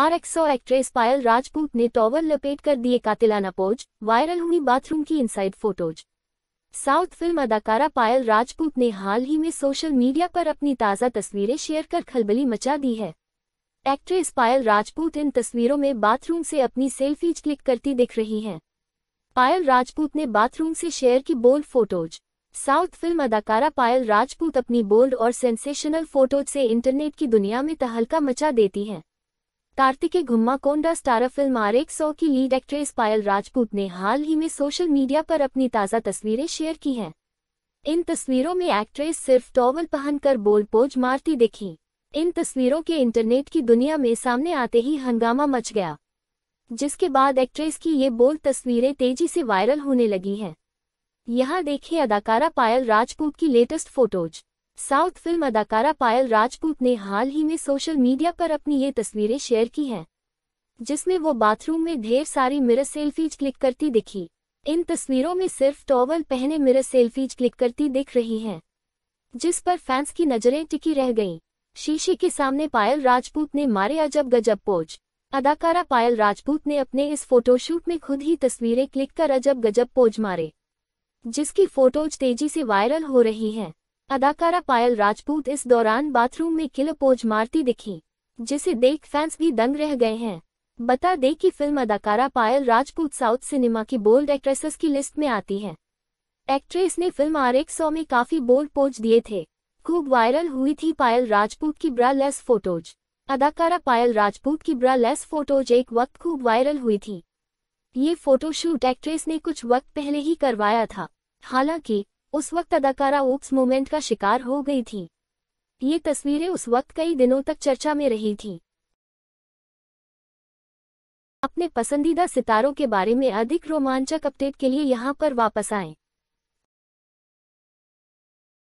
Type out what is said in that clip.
आरएक्सो actress पायल राजपूत ने tower लपेट कर दिए कातिलाना पोज वायरल हुई बाथरूम की इनसाइड फोटोज साउथ फिल्म अदाकारा पायल राजपूत ने हाल ही में सोशल मीडिया पर अपनी ताज़ा तस्वीरें शेयर कर खलबली मचा दी है एक्ट्रेस पायल राजपूत इन तस्वीरों में बाथरूम से अपनी सेल्फीज क्लिक करती दिख रही हैं पायल राजपूत ने बाथरूम से शेयर की बोल्ड फोटोज साउथ फिल्म अदाकारा पायल राजपूत अपनी बोल्ड और सेंसेशनल फोटोज से इंटरनेट की दुनिया में तहलका मचा देती हैं Kartikeya Gummakonda star film R एक सौ की लीड एक्ट्रेस पायल राजपूत ने हाल ही में सोशल मीडिया पर अपनी ताज़ा तस्वीरें शेयर की हैं इन तस्वीरों में एक्ट्रेस सिर्फ टॉवल पहनकर बोल पोज मारती दिखी इन तस्वीरों के इंटरनेट की दुनिया में सामने आते ही हंगामा मच गया जिसके बाद एक्ट्रेस की ये बोल तस्वीरें तेजी से वायरल होने लगी हैं यहाँ देखें अदाकारा पायल राजपूत की लेटेस्ट फोटोज साउथ फिल्म अदाकारा पायल राजपूत ने हाल ही में सोशल मीडिया पर अपनी ये तस्वीरें शेयर की हैं जिसमें वो बाथरूम में ढेर सारी मिरर सेल्फीज क्लिक करती दिखी इन तस्वीरों में सिर्फ टॉवल पहने मिरर सेल्फीज क्लिक करती दिख रही हैं जिस पर फैंस की नज़रें टिकी रह गईं शीशे के सामने पायल राजपूत ने मारे अजब गजब पोज अदाकारा पायल राजपूत ने अपने इस फोटोशूट में खुद ही तस्वीरें क्लिक कर अजब गजब पोज मारे जिसकी फोटोज तेजी से वायरल हो रही हैं अदाकारा पायल राजपूत इस दौरान बाथरूम में किल पोज मारती दिखी जिसे देख फैंस भी दंग रह गए हैं बता दें कि फिल्म अदाकारा पायल राजपूत साउथ सिनेमा की बोल्ड एक्ट्रेसेस की लिस्ट में आती हैं एक्ट्रेस ने फिल्म आर एक सौ में काफी बोल्ड पोज दिए थे खूब वायरल हुई थी पायल राजपूत की ब्रा लेस फोटोज अदाकारा पायल राजपूत की ब्रा लेस फोटोज एक वक्त खूब वायरल हुई थी ये फोटोशूट एक्ट्रेस ने कुछ वक्त पहले ही करवाया था हालांकि उस वक्त अदाकारा ओक्स मोमेंट का शिकार हो गई थी ये तस्वीरें उस वक्त कई दिनों तक चर्चा में रही थी अपने पसंदीदा सितारों के बारे में अधिक रोमांचक अपडेट के लिए यहाँ पर वापस आएं